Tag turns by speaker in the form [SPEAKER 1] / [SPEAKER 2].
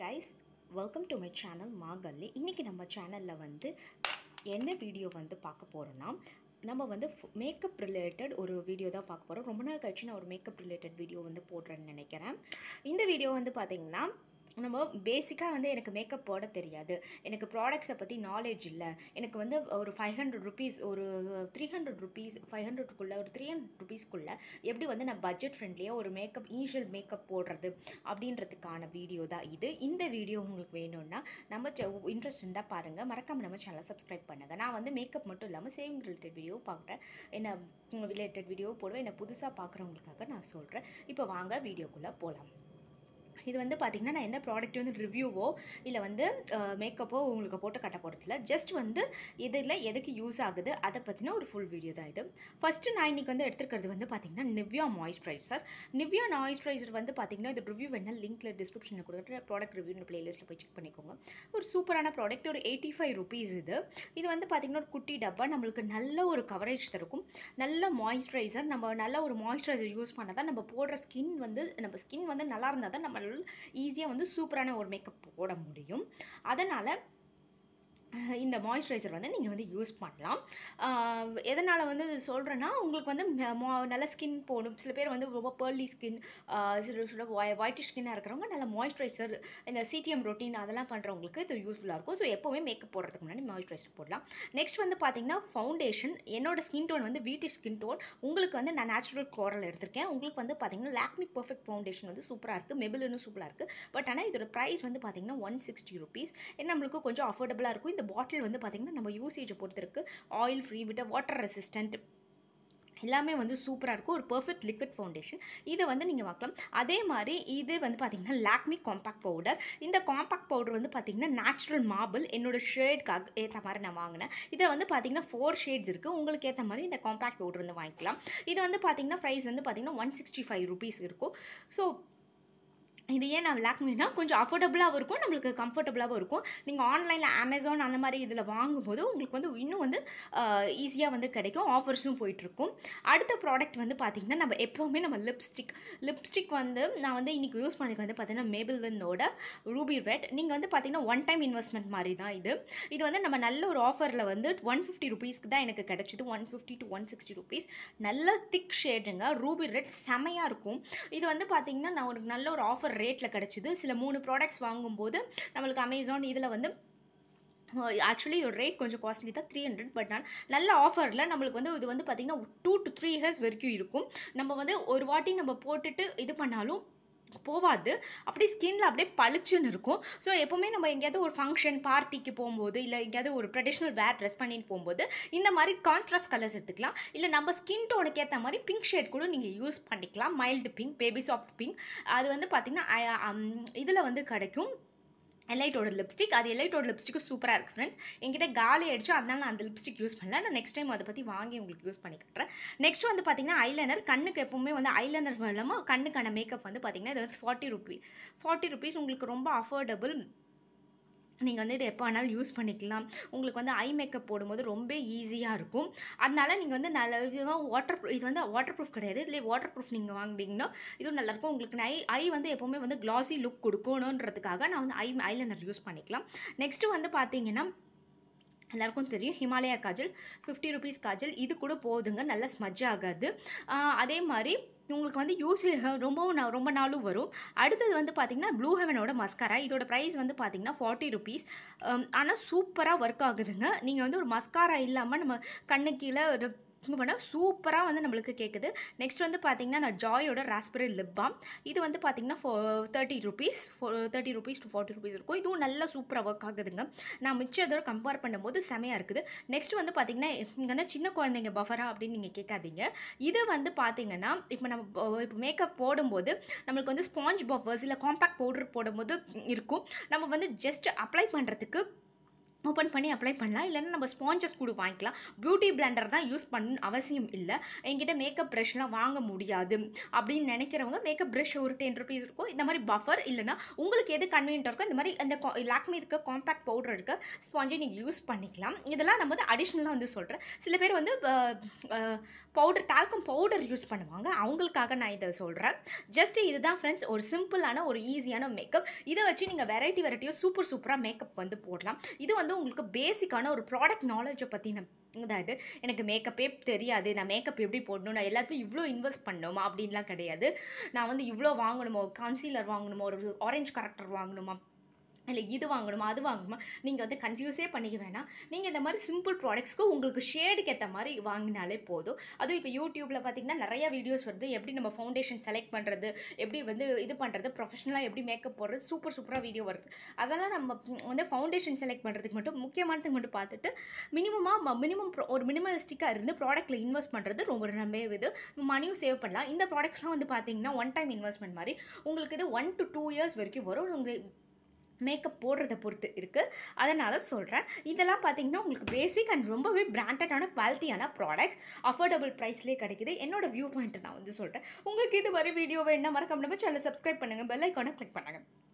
[SPEAKER 1] guys welcome to my channel மாகல்லி இன்றைக்கி நம்ம சேனலில் வந்து என்ன வீடியோ வந்து பார்க்க போகிறோன்னா நம்ம வந்து மேக்கப் ரிலேட்டட் ஒரு வீடியோ தான் பார்க்க போகிறோம் ரொம்ப நாள் கழிச்சு நான் ஒரு மேக்கப் ரிலேட்டட் வீடியோ வந்து போடுறேன்னு நினைக்கிறேன் இந்த வீடியோ வந்து பார்த்திங்கன்னா நம்ம பேசிக்காக வந்து எனக்கு மேக்கப் போட தெரியாது எனக்கு ப்ராடக்ட்ஸை பற்றி நாலேஜ் இல்லை எனக்கு வந்து ஒரு ஃபைவ் ஹண்ட்ரட் ருபீஸ் ஒரு த்ரீ ஹண்ட்ரட் ருபீஸ் ஃபைவ் ஹண்ட்ரட்குள்ளே ஒரு த்ரீ ஹண்ட்ரட் ருபீஸ்க்குள்ளே எப்படி வந்து நான் பட்ஜெட் ஃப்ரெண்ட்லியாக ஒரு மேக்கப் ஈஷியல் மேக்கப் போடுறது அப்படின்றதுக்கான வீடியோ தான் இது இந்த வீடியோ உங்களுக்கு வேணும்னா நம்ம இருந்தால் பாருங்கள் மறக்காமல் நம்ம சேனலை சப்ஸ்கிரைப் பண்ணுங்கள் நான் வந்து மேக்கப் மட்டும் இல்லாமல் சேவிங் ரிலேட்டட் வீடியோ பார்க்குறேன் என்ன ரிலேட்டட் வீடியோ போடுவேன் என்னை புதுசாக பார்க்குறவங்களுக்காக நான் சொல்கிறேன் இப்போ வாங்க வீடியோக்குள்ளே போகலாம் இது வந்து பார்த்திங்கன்னா நான் எந்த ப்ராடக்ட் வந்து ரிவ்யூவோ இல்லை வந்து மேக்கப்போ உங்களுக்கு போட்டு கட்ட போகிறதில்ல ஜஸ்ட் வந்து இதில் எதுக்கு யூஸ் ஆகுது அதை பற்றின ஒரு ஃபுல் வீடியோ தான் இது ஃபஸ்ட்டு நான் இன்றைக்கி வந்து எடுத்துருக்கிறது வந்து பார்த்திங்கன்னா நிவ்யா மாய்ஸ்சரைசர் நிவ்யா மாய்ஸ்சரைசர் வந்து பார்த்திங்கன்னா இது ரிவ்யூ வேணால் லிங்க்கில் டிஸ்கிரிப்ஷனில் கொடுத்துட்டு ப்ராடக்ட் ரிவ்யூன்னு பிளேலிஸ்ட்டில் போய் செக் பண்ணிக்கோங்க ஒரு சூப்பரான ப்ராடக்ட் ஒரு எயிட்டி ஃபைவ் ருபீஸ் இது இது வந்து பார்த்திங்கன்னா ஒரு குட்டி டப்பா நம்மளுக்கு நல்ல ஒரு கவரேஜ் தருக்கும் நல்ல மாய்ஸ்சரைசர் நம்ம நல்ல ஒரு மாய்ஸ்சரைசர் யூஸ் பண்ணால் தான் நம்ம போடுற ஸ்கின் வந்து நம்ம ஸ்கின் வந்து நல்லா இருந்தால் தான் நம்ம பொருள் ஈஸியாக வந்து சூப்பரான ஒரு மேக்கப் போட முடியும் அதனால் இந்த மாய்ஸ்சரைசர் வந்து நீங்கள் வந்து யூஸ் பண்ணலாம் எதனால் வந்து இது சொல்கிறேன்னா உங்களுக்கு வந்து நல்ல ஸ்கின் போடும் சில பேர் வந்து ரொம்ப பேர்லி ஸ்கின் சில சில ஒயிட்டி ஸ்கின்னாக இருக்கிறவங்க நல்ல மாய்ஸ்சரைசர் இந்த சிடிஎம் ரொட்டீன் அதெல்லாம் பண்ணுறவங்களுக்கு இது யூஸ்ஃபுல்லாக இருக்கும் ஸோ எப்போவுமே மேக்கப் போடுறதுக்கு முன்னாடி மாய்ஸ்சரைசர் போடலாம் நெக்ஸ்ட் வந்து பார்த்திங்கன்னா ஃபவுண்டேஷன் என்னோட ஸ்கின் டோன் வந்து வீட்டு ஸ்கின் டோன் உங்களுக்கு வந்து நான் நேச்சுரல் கோரல் எடுத்திருக்கேன் உங்களுக்கு வந்து பார்த்திங்கன்னா லாக்மி பர்ஃபெக்ட் ஃபவுண்டேஷன் வந்து சூப்பராக இருக்குது மெபிலுன்னு சூப்பராக இருக்குது பட் ஆனால் இதோட ப்ரைஸ் வந்து பார்த்திங்கன்னா ஒன் சிக்ஸ்டி ருபீஸ் நம்மளுக்கு கொஞ்சம் அஃபோர்டபுளாக இருக்கும் இந்த பாட்டில் வந்து பார்த்திங்கன்னா நம்ம யூசேஜை பொறுத்திருக்கு ஆயில் ஃப்ரீ விட்ட வாட்டர் ரெசிஸ்டண்ட் எல்லாமே வந்து சூப்பராக இருக்கும் ஒரு பர்ஃபெக்ட் லிக்விட் ஃபவுண்டேஷன் இதை வந்து நீங்கள் வாங்கலாம் அதே மாதிரி இது வந்து பார்த்திங்கன்னா லாக்மி காம்பாக்ட் பவுடர் இந்த காம்பாக்ட் பவுடர் வந்து பார்த்திங்கன்னா நேச்சுரல் மார்பிள் என்னோடய ஷேட்காக ஏற்ற மாதிரி நான் வாங்கினேன் இதை வந்து பார்த்திங்கன்னா ஃபோர் ஷேட்ஸ் இருக்குது உங்களுக்கு ஏற்ற மாதிரி இந்த காம்பாக்ட் பவுடர் வந்து வாங்கிக்கலாம் இது வந்து பார்த்திங்கன்னா ப்ரைஸ் வந்து பார்த்திங்கன்னா ஒன் சிக்ஸ்டி ஃபைவ் ருபீஸ் இருக்கும் ஸோ இது ஏன் நான் விளாக் மீனா கொஞ்சம் அஃபோர்டபுளாகவும் இருக்கும் நம்மளுக்கு கம்ஃபர்டபுளாகவும் இருக்கும் நீங்கள் ஆன்லைனில் அமேசான் அந்த மாதிரி இதில் வாங்கும்போது உங்களுக்கு வந்து இன்னும் வந்து ஈஸியாக வந்து கிடைக்கும் ஆஃபர்ஸும் போயிட்டுருக்கும் அடுத்த ப்ராடக்ட் வந்து பார்த்திங்கன்னா நம்ம எப்போவுமே நம்ம லிப்ஸ்டிக் லிப்ஸ்டிக் வந்து நான் வந்து இன்றைக்கி யூஸ் பண்ணிக்க வந்து பார்த்திங்கன்னா மேபிள்னோட ரூபி ரெட் நீங்கள் வந்து பார்த்திங்கன்னா ஒன் டைம் இன்வெஸ்ட்மெண்ட் மாதிரி தான் இது இது வந்து நம்ம நல்ல ஒரு ஆஃபரில் வந்து ஒன் ஃபிஃப்டி ருபீஸ்க்கு தான் எனக்கு கிடச்சிது one fifty to one sixty rupees நல்ல திக் ஷேடுங்க ரூபி ரெட் செமையாக இருக்கும் இது வந்து பார்த்திங்கன்னா நான் ஒரு நல்ல ஒரு ஆஃபர் ரேட்டில் கிடச்சிது சில மூணு ப்ராடக்ட்ஸ் வாங்கும்போது நம்மளுக்கு அமேசான் இதில் வந்து ஆக்சுவலி ஒரு ரேட் கொஞ்சம் காஸ்ட்லி தான் த்ரீ ஹண்ட்ரட் பட் நான் நல்ல ஆஃபரில் நம்மளுக்கு வந்து இது வந்து பார்த்திங்கன்னா டூ டு த்ரீ இயர்ஸ் வரைக்கும் இருக்கும் நம்ம வந்து ஒரு வாட்டி நம்ம போட்டுட்டு இது பண்ணாலும் போகாது அப்படியே ஸ்கின்ல அப்படியே பளிச்சுன்னு இருக்கும் ஸோ எப்போவுமே நம்ம எங்கேயாவது ஒரு ஃபங்க்ஷன் பார்ட்டிக்கு போகும்போது இல்லை எங்கேயாவது ஒரு ட்ரெடிஷ்னல் வேர் ட்ரெஸ் பண்ணிட்டு போகும்போது இந்த மாதிரி கான்ட்ராஸ்ட் கலர்ஸ் எடுத்துக்கலாம் இல்லை நம்ம ஸ்கின் டோனுக்கு ஏற்ற மாதிரி பிங்க் ஷேட் கூட நீங்கள் யூஸ் பண்ணிக்கலாம் mild pink baby soft pink அது வந்து பார்த்திங்கன்னா இதில் வந்து கிடைக்கும் எலைட்டோட லிப்ஸ்டிக் அது எலைட்டோட லிப்ஸ்டிக்கும் சூப்பராக இருக்குது ஃப்ரெண்ட்ஸ் என்கிட்ட காலி அடிச்சு அதனால நான் அந்த லிப்ஸ்டிக் யூஸ் பண்ணல நான் நெக்ஸ்ட் டைம் அதை பற்றி வாங்கி உங்களுக்கு யூஸ் பண்ணி காட்டுறேன் நெக்ஸ்ட் வந்து பார்த்தீங்கன்னா ஐலைனர் கண்ணுக்கு எப்பவுமே வந்து ஐலைனர் மூலமாக கண்ணுக்கான மேக்கப் வந்து பார்த்திங்கன்னா இது வந்து ஃபார்ட்டி ருபீஸ் ஃபார்ட்டி ருபீஸ் உங்களுக்கு ரொம்ப அஃபோர்டபுள் நீங்கள் வந்து இதை எப்போ வேணாலும் யூஸ் பண்ணிக்கலாம் உங்களுக்கு வந்து ஐ மேக்கப் போடும்போது ரொம்ப ஈஸியாக இருக்கும் அதனால் நீங்கள் வந்து நல்ல விதமாக வாட்டர் இது வந்து வாட்டர் ப்ரூஃப் கிடையாது இதில் வாட்டர் ப்ரூஃப் நீங்கள் வாங்கினீங்கன்னா இதுவும் நல்லாயிருக்கும் உங்களுக்கு ஐ ஐ வந்து எப்போவுமே வந்து க்ளாஸி லுக் கொடுக்கணுன்றதுக்காக நான் வந்து ஐ ஐலைனர் யூஸ் பண்ணிக்கலாம் நெக்ஸ்ட்டு வந்து பார்த்தீங்கன்னா எல்லாருக்கும் தெரியும் ஹிமாலயா காஜல் ஃபிஃப்டி ருபீஸ் காஜல் இது கூட போதுங்க நல்லா ஸ்மஜ் ஆகாது அதே மாதிரி உங்களுக்கு வந்து யூஸ் ரொம்பவும் நான் ரொம்ப நாளும் வரும் அடுத்தது வந்து பார்த்திங்கன்னா ப்ளூ ஹெவனோட மஸ்காரா இதோட ப்ரைஸ் வந்து பார்த்திங்கன்னா ஃபார்ட்டி ருபீஸ் ஆனால் சூப்பராக ஒர்க் ஆகுதுங்க நீங்கள் வந்து ஒரு மஸ்காரா இல்லாமல் நம்ம கண்ணு கீழே பண்ணால் சூப்பராக வந்து நம்மளுக்கு கேட்குது நெக்ஸ்ட் வந்து பார்த்திங்கன்னா நான் ஜாயோட ராஸ்பெரி லிப் பாம் இது வந்து பார்த்திங்கன்னா four thirty rupees four thirty rupees to forty rupees இருக்கும் இதுவும் நல்லா சூப்பராக ஒர்க் ஆகுதுங்க நான் மிச்சம் இதோட கம்பேர் பண்ணும்போது செமையாக இருக்குது நெக்ஸ்ட் வந்து பார்த்திங்கன்னா இங்கன்னா சின்ன குழந்தைங்க பஃபரா அப்படின்னு நீங்கள் கேட்காதீங்க இது வந்து பார்த்திங்கன்னா இப்போ நம்ம இப்போ மேக்கப் போடும்போது நம்மளுக்கு வந்து ஸ்பாஞ்ச் பஃபர்ஸ் இல்லை காம்பேக்ட் பவுடர் போடும்போது இருக்கும் நம்ம வந்து ஜஸ்ட் அப்ளை பண்ணுறதுக்கு ஓப்பன் பண்ணி அப்ளை பண்ணலாம் இல்லைன்னா நம்ம ஸ்பான்சஸ் கூட வாங்கிக்கலாம் பியூட்டி பிளண்டர் தான் யூஸ் பண்ணணும்னு அவசியம் இல்லை எங்கிட்ட மேக்கப் ப்ரெஷ்லாம் வாங்க முடியாது அப்படின்னு நினைக்கிறவங்க மேக்கப் ப்ரஷ் ஒரு டென் ருபீஸ் இருக்கும் இந்த மாதிரி பஃபர் இல்லைனா உங்களுக்கு எது கன்வீனியன்ட்டாக இருக்கோ இந்த மாதிரி இந்த லாக்மி இருக்க காம்பேக்ட் பவுடர் இருக்க ஸ்பாஞ்சை நீங்கள் யூஸ் பண்ணிக்கலாம் இதெல்லாம் நம்ம வந்து அடிஷ்னலாக வந்து சொல்கிறேன் சில பேர் வந்து பவுடர் டால்கம் பவுடர் யூஸ் பண்ணுவாங்க அவங்களுக்காக நான் இதை சொல்கிறேன் ஜஸ்ட் இதுதான் ஃப்ரெண்ட்ஸ் ஒரு சிம்பிளான ஒரு ஈஸியான மேக்கப் இதை வச்சு நீங்கள் வெரைட்டி வெரைட்டியாக சூப்பர் சூப்பராக மேக்கப் வந்து போடலாம் இது வந்து வந்து உங்களுக்கு பேசிக்கான ஒரு ப்ராடக்ட் நாலேஜை பற்றின அதாவது எனக்கு மேக்கப்பே தெரியாது நான் மேக்கப் எப்படி போடணும் நான் எல்லாத்தையும் இவ்வளோ இன்வெஸ்ட் பண்ணணுமா அப்படின்லாம் கிடையாது நான் வந்து இவ்வளோ வாங்கணுமோ கன்சீலர் வாங்கணுமா ஒரு ஆரஞ்ச் கரெக்டர் வாங்கணுமா இல்லை இது வாங்கணுமா அது வாங்கணுமா நீங்கள் வந்து கன்ஃபியூஸே பண்ணிக்க வேணாம் நீங்கள் இந்த மாதிரி சிம்பிள் ப்ராடக்ட்ஸ்க்கு உங்களுக்கு ஷேடுக்கு ஏற்ற மாதிரி வாங்கினாலே போதும் அதுவும் இப்போ யூடியூப்பில் பார்த்திங்கன்னா நிறையா வீடியோஸ் வருது எப்படி நம்ம ஃபவுண்டேஷன் செலக்ட் பண்ணுறது எப்படி வந்து இது பண்ணுறது ப்ரொஃபஷனலாக எப்படி மேக்கப் போடுறது சூப்பர் சூப்பராக வீடியோ வருது அதெல்லாம் நம்ம வந்து ஃபவுண்டேஷன் செலக்ட் பண்ணுறதுக்கு மட்டும் முக்கியமானதுக்கு மட்டும் பார்த்துட்டு மினிமமாக மினிமம் ஒரு மினிமலிஸ்டிக்காக இருந்து ப்ராடக்ட்டில் இன்வெஸ்ட் பண்ணுறது ரொம்ப நம்பே இது மணியும் சேவ் பண்ணலாம் இந்த ப்ராடக்ட்ஸ்லாம் வந்து பார்த்திங்கன்னா ஒன் டைம் இன்வெஸ்ட்மெண்ட் மாதிரி உங்களுக்கு இது ஒன் டு டூ இயர்ஸ் வரைக்கும் வரும் உங்களுக்கு மேக்கப் போடுறத பொறுத்து இருக்குது அதனால் சொல்கிறேன் இதெல்லாம் பார்த்திங்கன்னா உங்களுக்கு பேசிக் அண்ட் ரொம்பவே பிராண்டடான குவாலிட்டியான ப்ராடக்ட்ஸ் அஃபோர்டபுள் ப்ரைஸ்லேயே கிடைக்குது என்னோடய வியூ பாயிண்ட்டை நான் வந்து சொல்கிறேன் உங்களுக்கு இது வர வீடியோவை என்ன மறக்காம நம்ம சேனல் சப்ஸ்கிரைப் பண்ணுங்கள் பெல் ஐக்கானை கிளிக் பண்ணுங்கள்